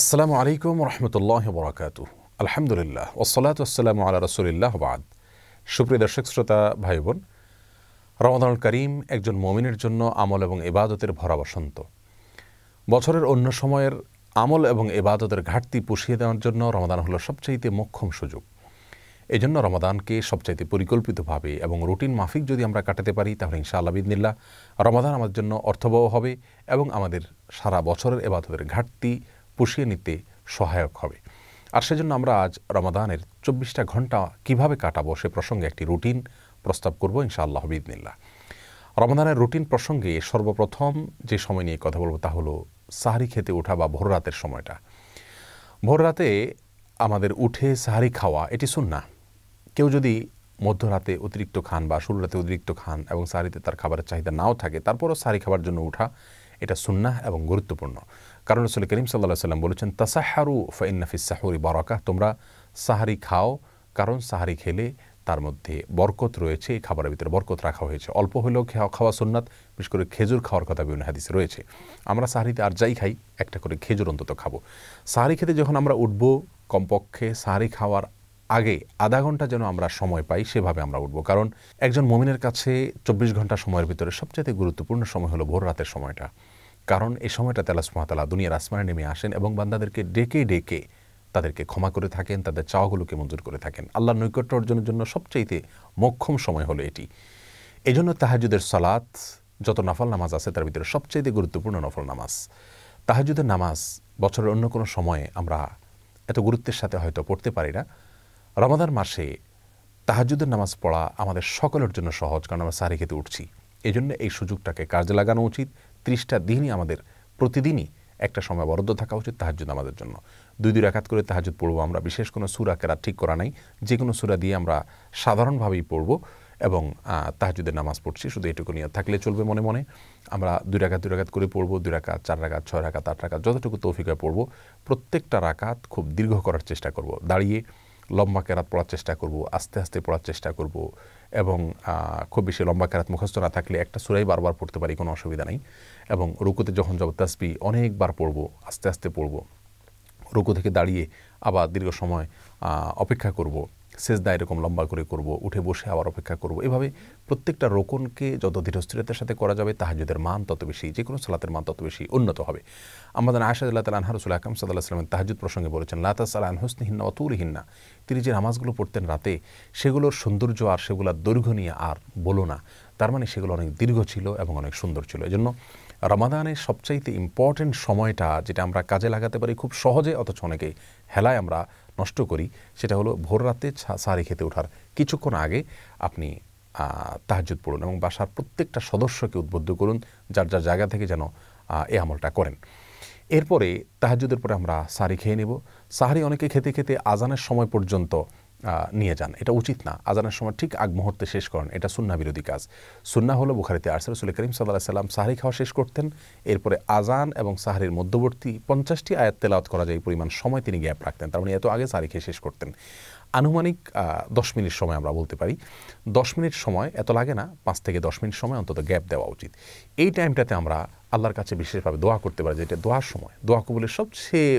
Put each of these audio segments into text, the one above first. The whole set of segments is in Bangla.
আসসালামু আলাইকুম রহমতুল্লাহ বরাকাত আলহামদুলিল্লাহ ওসলাত আসসালামু আলা রসুলিল্লাহ বাদ সুপ্রিয় দর্শক শ্রোতা ভাই বোন রমাদানুল করিম একজন মমিনের জন্য আমল এবং এবাদতের ভরা বসন্ত বছরের অন্য সময়ের আমল এবং এবাদতের ঘাটতি পুষিয়ে দেওয়ার জন্য রমাদান হলো সবচাইতে মোক্ষম সুযোগ এজন্য রমাদানকে সবচাইতে পরিকল্পিতভাবে এবং রুটিন মাফিক যদি আমরা কাটাতে পারি তাহলে ইনশাআল্লাহ বিদিনিল্লা রমাদান আমাদের জন্য অর্থবহ হবে এবং আমাদের সারা বছরের এবাদতের ঘাটতি পুষিয়ে নিতে সহায়ক হবে আর সেজন্য আমরা আজ রমাদানের চব্বিশটা ঘন্টা কিভাবে কাটাবো সে প্রসঙ্গে একটি রুটিন প্রস্তাব করব ইনশাআল্লাহ বিদিনিল্লা রমাদানের রুটিন প্রসঙ্গে সর্বপ্রথম যে সময় নিয়ে কথা বলবো তা হলো সাহারি খেতে ওঠা বা ভোর রাতের সময়টা ভোর রাতে আমাদের উঠে সাহারি খাওয়া এটি শুননা কেউ যদি মধ্যরাতে অতিরিক্ত খান বা রাতে অতিরিক্ত খান এবং সারিতে তার খাবারের চাহিদা নাও থাকে তারপরও সারি খাবার জন্য উঠা এটা সুন্না এবং গুরুত্বপূর্ণ কারণ রসুল করিম সাল্লাহ সাল্লাম বলেছেন তাসাহারু ফাইন্নাফিস সাহরি বারাকা তোমরা সাহারি খাও কারণ সাহারি খেলে তার মধ্যে বরকত রয়েছে এই খাবারের ভিতরে বরকত রাখা হয়েছে অল্প হলেও খাওয়া সুন্নাত বিশেষ করে খেজুর খাওয়ার কথা বিভিন্ন হাদিসে রয়েছে আমরা সাহারিতে আর যাই খাই একটা করে খেজুর অন্তত খাবো সাহারি খেতে যখন আমরা উঠবো কমপক্ষে সাহারি খাওয়ার আগে আধা ঘন্টা যেন আমরা সময় পাই সেভাবে আমরা উঠব কারণ একজন মমিনের কাছে চব্বিশ ঘন্টা সময়ের ভিতরে সবচেয়ে গুরুত্বপূর্ণ সময় হলো ভোর রাতের সময়টা কারণ এই সময়টা আল্লাহ সুহাতালা দুনিয়ার আসমানে নেমে আসেন এবং বান্দাদেরকে ডেকে ডেকে তাদেরকে ক্ষমা করে থাকেন তাদের চাওয়াগুলোকে মঞ্জুর করে থাকেন আল্লাহর নৈকট্য অর্জনের জন্য সবচাইতে মক্ষম সময় হলো এটি এজন্য তাহাজুদের সালাত যত নফল নামাজ আছে তার ভিতরে সবচেয়ে গুরুত্বপূর্ণ নফল নামাজ তাহাজুদের নামাজ বছরের অন্য কোনো সময়ে আমরা এত গুরুত্বের সাথে হয়তো পড়তে পারি না রমাদান মাসে তাহাজুদের নামাজ পড়া আমাদের সকলের জন্য সহজ কারণ আমরা সারি খেতে উঠছি এই জন্য এই সুযোগটাকে কাজে লাগানো উচিত ত্রিশটা দিনই আমাদের প্রতিদিনই একটা সময় বরাদ্দ থাকা উচিত তাহাজুদ আমাদের জন্য দুই দুই একাত করে তাহাজুদ পড়বো আমরা বিশেষ কোনো সুরা কেরা ঠিক করা নাই যে কোনো সুরা দিয়ে আমরা সাধারণভাবেই পড়বো এবং তাহাজুদের নামাজ পড়ছি শুধু এটুকু নিয়ে থাকলে চলবে মনে মনে আমরা দুই রাখাত দুই রাখাত করে পড়বো দুই রাখাত চার রাখাত ছয় রাখাত আট রাখাত যতটুকু তৌফিকায় পড়বো প্রত্যেকটা রাখাত খুব দীর্ঘ করার চেষ্টা করব দাঁড়িয়ে লম্বা কেরাত পড়ার চেষ্টা করব আস্তে আস্তে পড়ার চেষ্টা করব এবং খুব বেশি লম্বা কেরাত মুখস্থ না থাকলে একটা সুরাই বারবার পড়তে পারি কোনো অসুবিধা নেই এবং রুকুতে যখন যাব তাসবি অনেকবার পড়ব আস্তে আস্তে পড়ব রুকু থেকে দাঁড়িয়ে আবার দীর্ঘ সময় অপেক্ষা করব সেজদা এরকম লম্বা করে করব উঠে বসে আবার অপেক্ষা করব এভাবে প্রত্যেকটা রোকনকে যত ধীরস্থিরতার সাথে করা যাবে তাহাজুদের মান তত বেশি যে কোনো সালাতের মান তত বেশি উন্নত হবে আমাদের আয়সাদুল্লাহ আল্লাহ তালা রসুল আকাম সাদাল্লাহ সালামের তাহাজুদ প্রসঙ্গে বলেছেন লাতা হিন্না আনহসনিহিন্না হিন্না তিনি যে নামাজগুলো পড়তেন রাতে সেগুলোর সৌন্দর্য আর সেগুলোর দৈর্ঘ্য নিয়ে আর বলো না তার মানে সেগুলো অনেক দীর্ঘ ছিল এবং অনেক সুন্দর ছিল এজন্য রমাদানের সবচাইতে ইম্পর্টেন্ট সময়টা যেটা আমরা কাজে লাগাতে পারি খুব সহজে অথচ অনেকেই হেলায় আমরা নষ্ট করি সেটা হলো ভোর রাতে সারি খেতে ওঠার কিছুক্ষণ আগে আপনি তাহাজুদ পড়ুন এবং বাসার প্রত্যেকটা সদস্যকে উদ্বুদ্ধ করুন যার যার জায়গা থেকে যেন এ আমলটা করেন এরপরে তাহাজুদের পরে আমরা সারি খেয়ে নেব সাহারি অনেকে খেতে খেতে আজানের সময় পর্যন্ত নিয়ে যান এটা উচিত না আজানের সময় ঠিক আগ মুহূর্তে শেষ করেন এটা সুন্না বিরোধী কাজ সুন্না হলো বুখারিতে আর্সার রসুল করিম সাল্লাহ সাল্লাম সাহারি খাওয়া শেষ করতেন এরপরে আজান এবং সাহারির মধ্যবর্তী পঞ্চাশটি আয়াত তেলাওয়াত করা যায় পরিমাণ সময় তিনি গ্যাপ রাখতেন তার মানে এত আগে সাহারি খেয়ে শেষ করতেন আনুমানিক দশ মিনিট সময় আমরা বলতে পারি দশ মিনিট সময় এত লাগে না পাঁচ থেকে দশ মিনিট সময় অন্তত গ্যাপ দেওয়া উচিত এই টাইমটাতে আমরা আল্লাহর কাছে বিশেষভাবে দোয়া করতে পারি যেটা দোয়ার সময় দোয়া কবুলের সবচেয়ে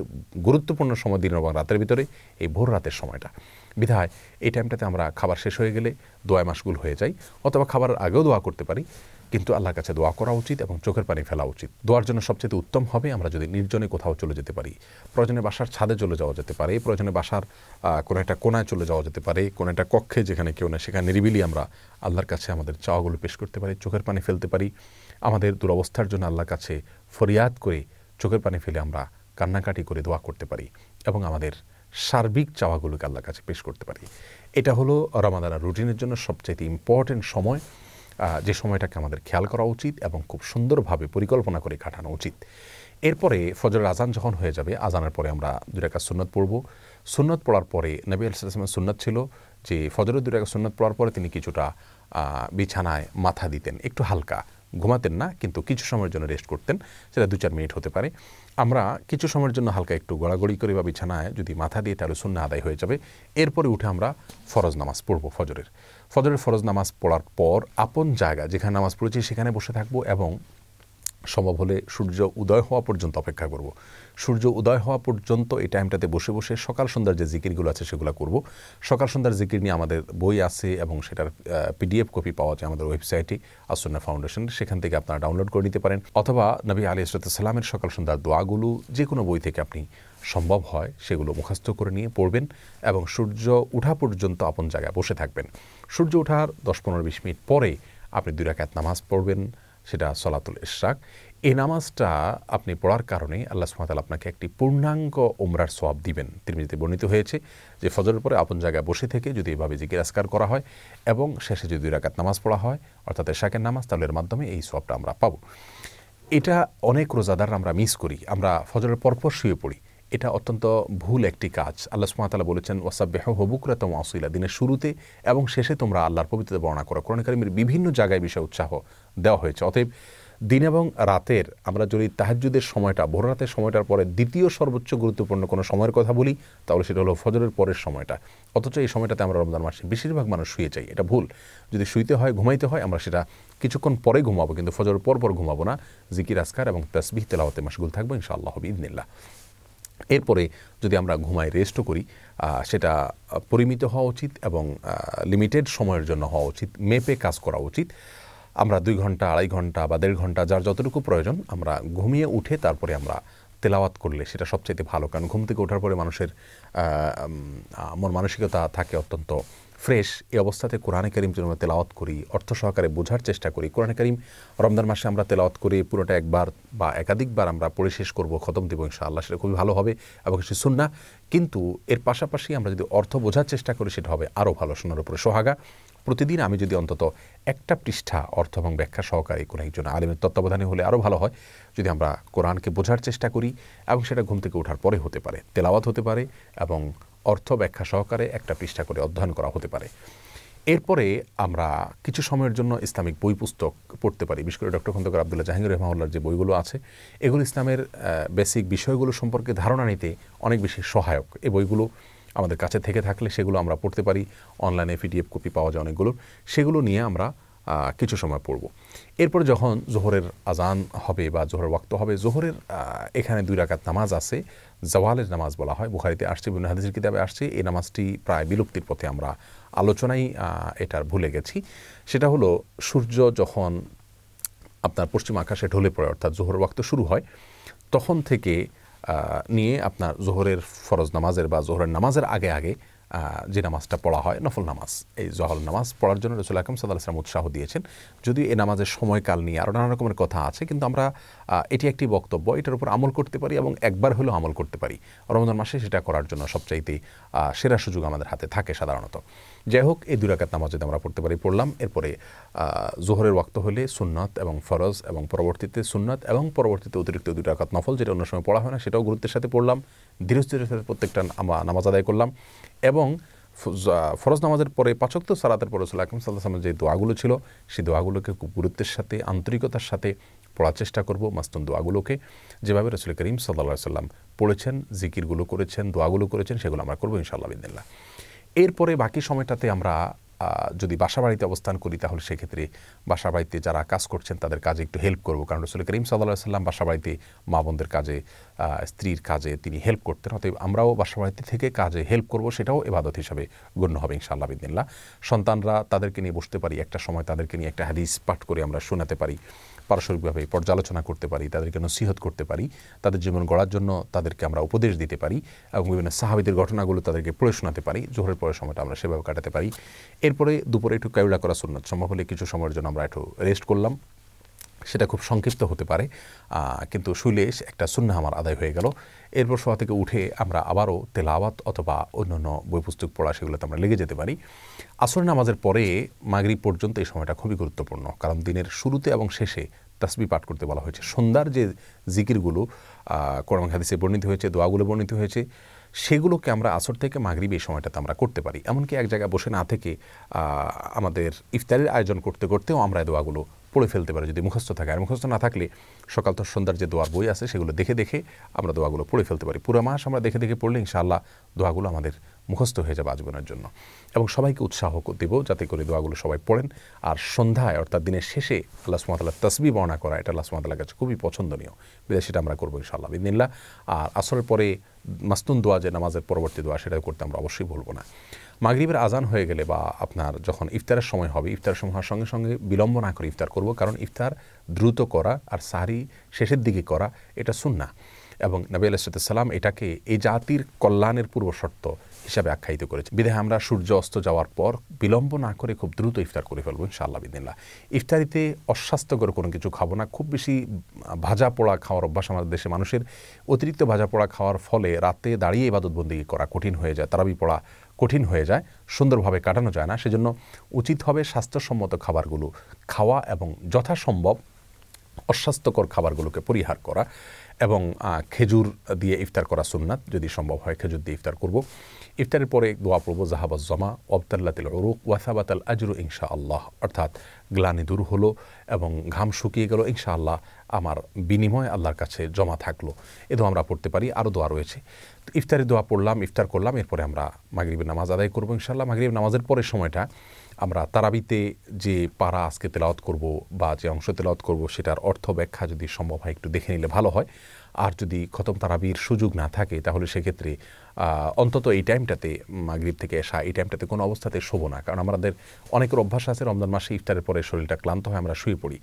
গুরুত্বপূর্ণ সময় দিন এবং রাতের ভিতরে এই ভোর রাতের সময়টা বিধায় এই টাইমটাতে আমরা খাবার শেষ হয়ে গেলে দোয়া মাসগুল হয়ে যাই অথবা খাবারের আগেও দোয়া করতে পারি কিন্তু আল্লাহর কাছে দোয়া করা উচিত এবং চোখের পানি ফেলা উচিত দোয়ার জন্য সবচেয়ে উত্তম হবে আমরা যদি নির্জনে কোথাও চলে যেতে পারি প্রয়োজনে বাসার ছাদে চলে যাওয়া যেতে পারে প্রয়োজনে বাসার কোনো একটা কোনায় চলে যাওয়া যেতে পারে কোনো একটা কক্ষে যেখানে কেউ না সেখানে নিরিবিলি আমরা আল্লাহর কাছে আমাদের চাওয়াগুলো পেশ করতে পারি চোখের পানি ফেলতে পারি আমাদের দুরবস্থার জন্য আল্লাহর কাছে ফরিয়াদ করে চোখের পানি ফেলে আমরা কান্নাকাটি করে দোয়া করতে পারি এবং আমাদের সার্বিক চাওয়াগুলোকে আল্লাহর কাছে পেশ করতে পারি এটা হলো রমাদানের রুটিনের জন্য সবচাইতে ইম্পর্টেন্ট সময় যে সময়টাকে আমাদের খেয়াল করা উচিত এবং খুব সুন্দরভাবে পরিকল্পনা করে কাটানো উচিত এরপরে ফজরের আজান যখন হয়ে যাবে আজানের পরে আমরা দুরাকা সুন্নত পড়ব সুন্নত পড়ার পরে নবী আলসালামের সুন্নত ছিল যে ফজরের দুরাকা সুন্নত পড়ার পরে তিনি কিছুটা বিছানায় মাথা দিতেন একটু হালকা ঘুমাতেন না কিন্তু কিছু সময়ের জন্য রেস্ট করতেন সেটা দু চার মিনিট হতে পারে আমরা কিছু সময়ের জন্য হালকা একটু গড়াগড়ি করে বা বিছানায় যদি মাথা দিয়ে তাহলে শূন্য আদায় হয়ে যাবে এরপরে উঠে আমরা ফরজ নামাজ পড়ব ফজরের ফজরের ফরজ নামাজ পড়ার পর আপন জায়গা যেখানে নামাজ পড়েছি সেখানে বসে থাকবো এবং সম্ভব হলে সূর্য উদয় হওয়া পর্যন্ত অপেক্ষা করব সূর্য উদয় হওয়া পর্যন্ত এই টাইমটাতে বসে বসে সকাল সন্ধ্যার যে জিকিরগুলো আছে সেগুলো করব সকাল সন্ধ্যার জিকির নিয়ে আমাদের বই আছে এবং সেটার পিডিএফ কপি পাওয়া যায় আমাদের ওয়েবসাইটে আসন্না ফাউন্ডেশন সেখান থেকে আপনারা ডাউনলোড করে নিতে পারেন অথবা নবী আলী সালামের সকাল সন্ধ্যার দোয়াগুলো যে কোনো বই থেকে আপনি সম্ভব হয় সেগুলো মুখস্থ করে নিয়ে পড়বেন এবং সূর্য উঠা পর্যন্ত আপন জায়গায় বসে থাকবেন সূর্য ওঠার দশ পনেরো বিশ মিনিট পরে আপনি দুই রাকাত নামাজ পড়বেন সেটা সলাতুল ইশাক এই নামাজটা আপনি পড়ার কারণে আল্লাহ সুমাতাল আপনাকে একটি পূর্ণাঙ্গ ওমরার সোয়াব দিবেন তিরমিজিতে বর্ণিত হয়েছে যে ফজরের পরে আপন জায়গায় বসে থেকে যদি এভাবে যে আসকার করা হয় এবং শেষে যদি রাকাত নামাজ পড়া হয় অর্থাৎ এশাকের নামাজ তাহলে এর মাধ্যমে এই সোয়াবটা আমরা পাবো এটা অনেক রোজাদার আমরা মিস করি আমরা ফজরের পরপর শুয়ে পড়ি এটা অত্যন্ত ভুল একটি কাজ আল্লাহ সুমাতালা বলেছেন বেহ হবুকরা তম আসিলা দিনের শুরুতে এবং শেষে তোমরা আল্লাহর পবিত্রতা বর্ণনা করো কোরআনকারিমের বিভিন্ন জায়গায় বিষয়ে উৎসাহ দেওয়া হয়েছে অতএব দিন এবং রাতের আমরা যদি তাহাজুদের সময়টা ভোর রাতের সময়টার পরে দ্বিতীয় সর্বোচ্চ গুরুত্বপূর্ণ কোনো সময়ের কথা বলি তাহলে সেটা হলো ফজরের পরের সময়টা অথচ এই সময়টাতে আমরা রমজান মাসে বেশিরভাগ মানুষ শুয়ে যাই এটা ভুল যদি শুইতে হয় ঘুমাইতে হয় আমরা সেটা কিছুক্ষণ পরে ঘুমাবো কিন্তু ফজরের পর পর ঘুমাবো না জিকির আসকার এবং তসবিহ তেলাওয়াতে মাসগুল থাকবো ইনশাআল্লাহ ইদিনিল্লা এরপরে যদি আমরা ঘুমাই রেস্টও করি সেটা পরিমিত হওয়া উচিত এবং লিমিটেড সময়ের জন্য হওয়া উচিত মেপে কাজ করা উচিত আমরা দুই ঘন্টা আড়াই ঘন্টা বা দেড় ঘন্টা যার যতটুকু প্রয়োজন আমরা ঘুমিয়ে উঠে তারপরে আমরা তেলাওয়াত করলে সেটা সবচাইতে ভালো কারণ ঘুম থেকে ওঠার পরে মানুষের মন মানসিকতা থাকে অত্যন্ত ফ্রেশ এ অবস্থাতে কোরআনে করিম যেন আমরা তেলাওয়াত করি অর্থ সহকারে বোঝার চেষ্টা করি কোরআনে করিম রমজান মাসে আমরা তেলাওয়াত করে পুরোটা একবার বা একাধিকবার আমরা পড়ে শেষ করবো খতম দেবো ইনশাআল্লাহ সেটা খুবই ভালো হবে এবং সে শুননা কিন্তু এর পাশাপাশি আমরা যদি অর্থ বোঝার চেষ্টা করি সেটা হবে আরও ভালো শোনার উপরে সোহাগা প্রতিদিন আমি যদি অন্তত একটা পৃষ্ঠা অর্থ এবং ব্যাখ্যা সহকারে কোনো একজন আলিমের তত্ত্বাবধানে হলে আরও ভালো হয় যদি আমরা কোরআনকে বোঝার চেষ্টা করি এবং সেটা ঘুম থেকে ওঠার পরে হতে পারে তেলাওয়াত হতে পারে এবং অর্থ ব্যাখ্যা সহকারে একটা পৃষ্ঠা করে অধ্যয়ন করা হতে পারে এরপরে আমরা কিছু সময়ের জন্য ইসলামিক বই পুস্তক পড়তে পারি বিশেষ করে ডক্টর খন্দকার আবদুল্লাহ জাহাঙ্গীর রহমাউল্লার যে বইগুলো আছে এগুলো ইসলামের বেসিক বিষয়গুলো সম্পর্কে ধারণা নিতে অনেক বেশি সহায়ক এই বইগুলো আমাদের কাছে থেকে থাকলে সেগুলো আমরা পড়তে পারি অনলাইনে পিডিএফ কপি পাওয়া যায় অনেকগুলো সেগুলো নিয়ে আমরা কিছু সময় পড়ব এরপর যখন জোহরের আজান হবে বা জোহরের ওয়াক্ত হবে জোহরের এখানে দুই রাকাত নামাজ আছে জওয়ালের নামাজ বলা হয় বুখারিতে আসছে বিভিন্ন হাদিসের কিতাবে আসছে এই নামাজটি প্রায় বিলুপ্তির পথে আমরা আলোচনাই এটার ভুলে গেছি সেটা হলো সূর্য যখন আপনার পশ্চিম আকাশে ঢলে পড়ে অর্থাৎ জোহর ওয়াক্ত শুরু হয় তখন থেকে নিয়ে আপনার জোহরের ফরজ নামাজের বা জোহরের নামাজের আগে আগে যে নামাজটা পড়া হয় নফল নামাজ এই জহল নামাজ পড়ার জন্য রসুল আকরম সাদা আসলাম উৎসাহ দিয়েছেন যদিও এই নামাজের সময়কাল নিয়ে আরও নানা রকমের কথা আছে কিন্তু আমরা এটি একটি বক্তব্য এটার উপর আমল করতে পারি এবং একবার হলেও আমল করতে পারি রমজান মাসে সেটা করার জন্য সবচাইতে সেরা সুযোগ আমাদের হাতে থাকে সাধারণত যাই হোক এই দুরাকাত নামাজ যদি আমরা পড়তে পারি পড়লাম এরপরে জোহরের ওয়াক্ত হলে সুন্নাত এবং ফরজ এবং পরবর্তীতে সুন্নাত এবং পরবর্তীতে অতিরিক্ত দুরাকাত নফল যেটা অন্য সময় পড়া হয় না সেটাও গুরুত্বের সাথে পড়লাম ধীরস্থির সাথে প্রত্যেকটা নামাজ আদায় করলাম এবং ফরজ নামাজের পরে পাচক্ত সালাতের পরে সাল্লাহ আকরম সাল্লাহ যে দোয়াগুলো ছিল সেই দোয়াগুলোকে খুব গুরুত্বের সাথে আন্তরিকতার সাথে পড়ার চেষ্টা করব মাস্তুন দোয়াগুলোকে যেভাবে রসুল করিম সাল্লাহ সাল্লাম পড়েছেন জিকিরগুলো করেছেন দোয়াগুলো করেছেন সেগুলো আমরা করবো ইনশাআল্লাহ বিদিল্লা এরপরে বাকি সময়টাতে আমরা যদি বাসা বাড়িতে অবস্থান করি তাহলে সেক্ষেত্রে বাসাবাড়িতে যারা কাজ করছেন তাদের কাজে একটু হেল্প করবো কারণ রসুল করিম সাল্লা সাল্লাম বাড়িতে মা বোনদের কাজে স্ত্রীর কাজে তিনি হেল্প করতেন অতএব আমরাও বাসা বাড়িতে থেকে কাজে হেল্প করব সেটাও এবাদত হিসাবে গণ্য হবে ইনশাআল্লাহ বিদিনলা সন্তানরা তাদেরকে নিয়ে বসতে পারি একটা সময় তাদেরকে নিয়ে একটা হাদিস পাঠ করে আমরা শোনাতে পারি পারস্পরিকভাবে পর্যালোচনা করতে পারি তাদেরকে নসিহত করতে পারি তাদের জীবন গড়ার জন্য তাদেরকে আমরা উপদেশ দিতে পারি এবং বিভিন্ন সাহাবিদের ঘটনাগুলো তাদেরকে পড়ে শোনাতে পারি জোহরের পরের সময়টা আমরা সেভাবে কাটাতে পারি এরপরে দুপুরে একটু কায়ুলা করা সুন্নত সম্ভব হলে কিছু সময়ের জন্য আমরা একটু রেস্ট করলাম সেটা খুব সংক্ষিপ্ত হতে পারে কিন্তু শুলে একটা সুন্না আমার আদায় হয়ে গেল এরপর সভা থেকে উঠে আমরা আবারও তেলাওয়াত অথবা অন্য অন্য বই পুস্তক পড়া সেগুলোতে আমরা লেগে যেতে পারি আসর নামাজের পরে মাগরিব পর্যন্ত এই সময়টা খুবই গুরুত্বপূর্ণ কারণ দিনের শুরুতে এবং শেষে তাসবি পাঠ করতে বলা হয়েছে সন্ধ্যার যে জিকিরগুলো কোরআন হাদিসে বর্ণিত হয়েছে দোয়াগুলো বর্ণিত হয়েছে সেগুলোকে আমরা আসর থেকে মাগরিব এই সময়টাতে আমরা করতে পারি এমনকি এক জায়গায় বসে না থেকে আমাদের ইফতারের আয়োজন করতে করতেও আমরা দোয়াগুলো পড়ে ফেলতে পারি যদি মুখস্থ থাকে আর মুখস্থ না থাকলে সকাল তো সন্ধ্যার যে দোয়ার বই আছে সেগুলো দেখে দেখে আমরা দোয়াগুলো পড়ে ফেলতে পারি পুরো মাস আমরা দেখে দেখে পড়লে ইনশাআল্লাহ দোয়াগুলো আমাদের মুখস্থ হয়ে যাবে আজীবনের জন্য এবং সবাইকে উৎসাহ দেব যাতে করে দোয়াগুলো সবাই পড়েন আর সন্ধ্যায় অর্থাৎ দিনের শেষে আল্লাহ সুমাতাল্লাহ তসবি বর্ণনা করা এটা আল্লাহ সুমাতাল্লাহ কাছে খুবই পছন্দনীয় বিদেশ সেটা আমরা করবো ইনশাআল্লাহ বিদিনিল্লা আর আসরের পরে মাস্তুন দোয়া যে নামাজের পরবর্তী দোয়া সেটা করতে আমরা অবশ্যই ভুলবো না মাগরীবের আজান হয়ে গেলে বা আপনার যখন ইফতারের সময় হবে ইফতার সময় হওয়ার সঙ্গে সঙ্গে বিলম্ব না করে ইফতার করব কারণ ইফতার দ্রুত করা আর সারি শেষের দিকে করা এটা সুন্না এবং নবী সাল্লাম এটাকে এ জাতির কল্যাণের পূর্ব শর্ত হিসাবে আখ্যায়িত করেছে বিদেহ আমরা সূর্য অস্ত যাওয়ার পর বিলম্ব না করে খুব দ্রুত ইফতার করে ফেলবো ইনশাআল্লাহ বিদিনাল্লাহ ইফতারিতে অস্বাস্থ্যকর কোনো কিছু খাবো না খুব বেশি ভাজা পোড়া খাওয়ার অভ্যাস আমাদের দেশে মানুষের অতিরিক্ত ভাজা পোড়া খাওয়ার ফলে রাতে দাঁড়িয়ে ইবাদতবন্দি করা কঠিন হয়ে যায় তারাবি পড়া কঠিন হয়ে যায় সুন্দরভাবে কাটানো যায় না সেজন্য উচিত হবে স্বাস্থ্যসম্মত খাবারগুলো খাওয়া এবং যথাসম্ভব অস্বাস্থ্যকর খাবারগুলোকে পরিহার করা এবং খেজুর দিয়ে ইফতার করা সুন্নাত যদি সম্ভব হয় খেজুর দিয়ে ইফতার করব ইফতারের পরে দোয়া পড়ব জাহাবাজ জমা অবতাল্লাতিল ওরুক ওয়াসাবাত আল আজরু ইনশা আল্লাহ অর্থাৎ গ্লানি দূর হলো এবং ঘাম শুকিয়ে গেল ইনশা আল্লাহ আমার বিনিময় আল্লাহর কাছে জমা থাকলো এ দোয়া আমরা পড়তে পারি আরও দোয়া রয়েছে ইফতারি দোয়া পড়লাম ইফতার করলাম এরপরে আমরা মাগরীবের নামাজ আদায় করবো ইনশাআল্লাহ মাগরীব নামাজের পরে সময়টা আমরা তারাবিতে যে পারা আজকে তেলাওত করব বা যে অংশ তেলাওত করব সেটার অর্থ ব্যাখ্যা যদি সম্ভব হয় একটু দেখে নিলে ভালো হয় আর যদি খতম তারাবির সুযোগ না থাকে তাহলে সেক্ষেত্রে অন্তত এই টাইমটাতে মাগরীব থেকে আসা এই টাইমটাতে কোনো অবস্থাতে শোবো না কারণ আমাদের অনেকের অভ্যাস আছে রমজান মাসে ইফতারের পরে শরীরটা ক্লান্ত হয় আমরা শুয়ে পড়ি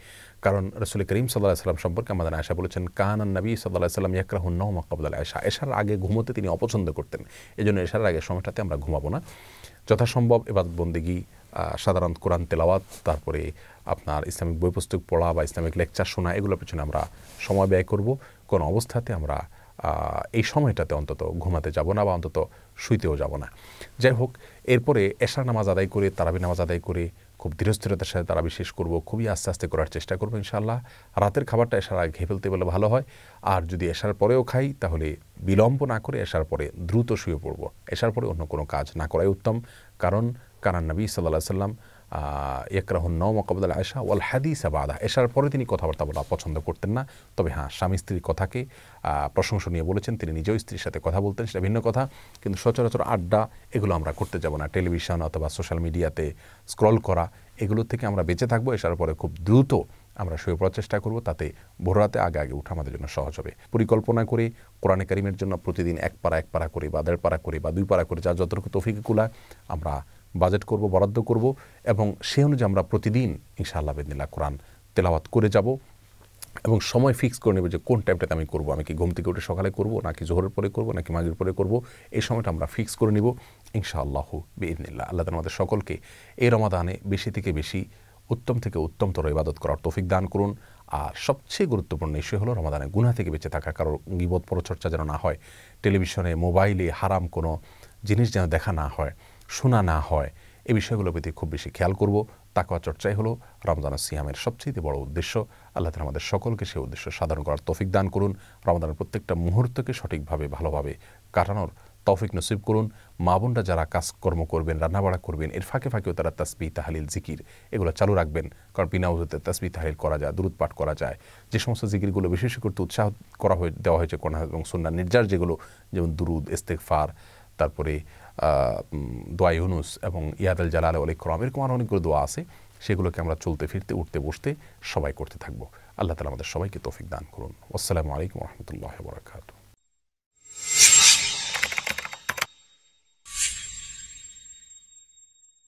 কারণ রসুল করিম সাল্লাহ সাল্লাম সম্পর্কে আমাদের আয়সা বলেছেন কান নবী সাল্লাহ সাল্লাম ইয়াকরাহুন নহমা কবদাল আয়সা এশার আগে ঘুমোতে তিনি অপছন্দ করতেন এই জন্য এশার আগে সময়টাতে আমরা ঘুমাবো না যথাসম্ভব এবার বন্দিগি সাধারণ কোরআন তেলাওয়াত তারপরে আপনার ইসলামিক বই পুস্তক পড়া বা ইসলামিক লেকচার শোনা এগুলোর পিছনে আমরা সময় ব্যয় করব কোন অবস্থাতে আমরা এই সময়টাতে অন্তত ঘুমাতে যাব না বা অন্তত শুইতেও যাব না যাই হোক এরপরে এশা নামাজ আদায় করে তারাবি নামাজ আদায় করে খুব ধীরস্থিরতার সাথে তারা বিশেষ করব খুবই আস্তে আস্তে করার চেষ্টা করবো ইনশাল্লাহ রাতের খাবারটা এসার আগে খেয়ে ফেলতে বলে ভালো হয় আর যদি এসার পরেও খাই তাহলে বিলম্ব না করে এসার পরে দ্রুত শুয়ে পড়ব এসার পরে অন্য কোনো কাজ না করাই উত্তম কারণ কারণ নবী সাল্লাহ সাল্লাম একরাহুন নওম কবদাল আয়সা ওয়াল হাদিস আবাদা এসার পরে তিনি কথাবার্তা বলা পছন্দ করতেন না তবে হ্যাঁ স্বামী স্ত্রীর কথাকে প্রশংসনীয় বলেছেন তিনি নিজেও স্ত্রীর সাথে কথা বলতেন সেটা ভিন্ন কথা কিন্তু সচরাচর আড্ডা এগুলো আমরা করতে যাব না টেলিভিশন অথবা সোশ্যাল মিডিয়াতে স্ক্রল করা এগুলো থেকে আমরা বেঁচে থাকবো এসার পরে খুব দ্রুত আমরা শুয়ে পড়ার চেষ্টা করব তাতে ভোররাতে আগে আগে উঠা আমাদের জন্য সহজ হবে পরিকল্পনা করে কোরআনে কারিমের জন্য প্রতিদিন এক পাড়া এক পাড়া করে বা দেড় পাড়া করে বা দুই পাড়া করে যা যতটুকু তফিকুলা আমরা বাজেট করব বরাদ্দ করব এবং সে অনুযায়ী আমরা প্রতিদিন ইনশাআল্লাহ বেদিনিল্লা কোরআন তেলাওয়াত করে যাব এবং সময় ফিক্স করে নেবে যে কোন টাইমটাতে আমি করব আমি কি ঘুম থেকে উঠে সকালে করব নাকি জোহরের পরে করব নাকি মাঝের পরে করব এই সময়টা আমরা ফিক্স করে নিব ইনশাআল্লাহ বেদিল্লা আল্লাহ আমাদের সকলকে এই রমাদানে বেশি থেকে বেশি উত্তম থেকে উত্তমতর ইবাদত করার তৌফিক দান করুন আর সবচেয়ে গুরুত্বপূর্ণ ইস্যু হলো রমাদানে গুনা থেকে বেঁচে থাকা কারোর গিবত পরচর্চা যেন না হয় টেলিভিশনে মোবাইলে হারাম কোনো জিনিস যেন দেখা না হয় শোনা না হয় এই বিষয়গুলো প্রতি খুব বেশি খেয়াল করব তাকওয়া চর্চাই হলো রমজান সিয়ামের সবচেয়ে বড় উদ্দেশ্য আল্লাহ তালা আমাদের সকলকে সেই উদ্দেশ্য সাধারণ করার তৌফিক দান করুন রমজানের প্রত্যেকটা মুহূর্তকে সঠিকভাবে ভালোভাবে কাটানোর তৌফিক নসিব করুন মা বোনরা যারা কাজকর্ম করবেন রান্নাবাড়া করবেন এর ফাঁকে ফাঁকেও তারা তাসবি তাহালিল জিকির এগুলো চালু রাখবেন কারণ বিনা উজুতে তাসবি তাহালিল করা যায় দূরত পাঠ করা যায় যে সমস্ত জিকিরগুলো বিশেষ করতে উৎসাহ করা হয়ে দেওয়া হয়েছে কন্যা এবং সন্ন্যার নির্যাস যেগুলো যেমন দুরুদ ইস্তেকফার তারপরে দোয়া ইউনুস এবং ইয়াদাল জালাল অলিক করম এরকম আরও অনেকগুলো দোয়া আছে সেগুলোকে আমরা চলতে ফিরতে উঠতে বসতে সবাই করতে থাকবো আল্লাহ তালা আমাদের সবাইকে তৌফিক দান করুন আসসালামু আলাইকুম রহমতুল্লাহ বরাকাতু